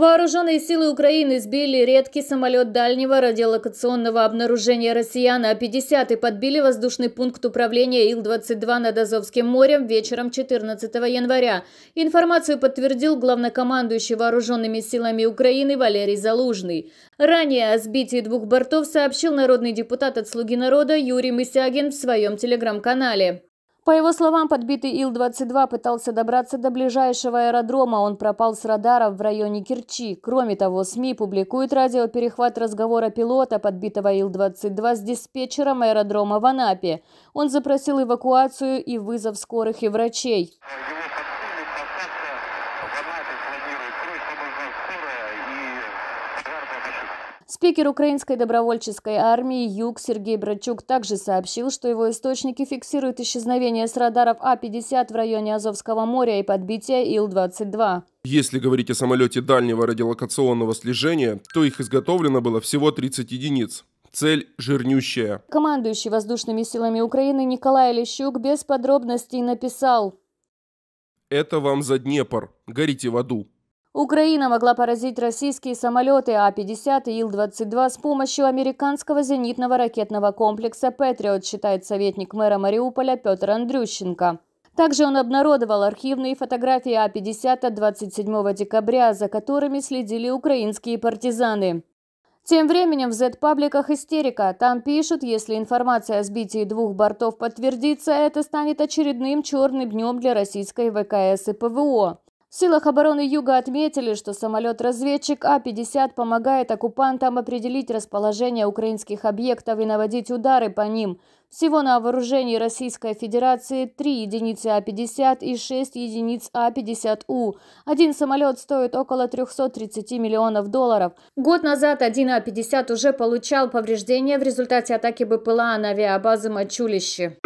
Вооруженные силы Украины сбили редкий самолет дальнего радиолокационного обнаружения россиян А-50 и подбили воздушный пункт управления Ил-22 над Азовским морем вечером 14 января. Информацию подтвердил главнокомандующий вооруженными силами Украины Валерий Залужный. Ранее о сбитии двух бортов сообщил народный депутат от «Слуги народа» Юрий Мисягин в своем телеграм-канале. По его словам, подбитый Ил-22 пытался добраться до ближайшего аэродрома. Он пропал с радаров в районе Керчи. Кроме того, СМИ публикуют радиоперехват разговора пилота, подбитого Ил-22, с диспетчером аэродрома в Анапе. Он запросил эвакуацию и вызов скорых и врачей. Спикер Украинской добровольческой армии «Юг» Сергей Брачук также сообщил, что его источники фиксируют исчезновение с радаров А-50 в районе Азовского моря и подбитие Ил-22. Если говорить о самолете дальнего радиолокационного слежения, то их изготовлено было всего 30 единиц. Цель жирнющая. Командующий воздушными силами Украины Николай Лещук без подробностей написал. Это вам за Днепр. Горите в аду. Украина могла поразить российские самолеты А-50 и Ил-22 с помощью американского зенитного ракетного комплекса «Патриот», считает советник мэра Мариуполя Петр Андрющенко. Также он обнародовал архивные фотографии А-50 от 27 декабря, за которыми следили украинские партизаны. Тем временем в Z-пабликах истерика. Там пишут, если информация о сбитии двух бортов подтвердится, это станет очередным черным днем для российской ВКС и ПВО. В силах обороны Юга отметили, что самолет-разведчик А-50 помогает оккупантам определить расположение украинских объектов и наводить удары по ним. Всего на вооружении Российской Федерации 3 единицы А-50 и 6 единиц А-50У. Один самолет стоит около 330 миллионов долларов. Год назад один А-50 уже получал повреждения в результате атаки БПЛА на авиабазы Мачулище.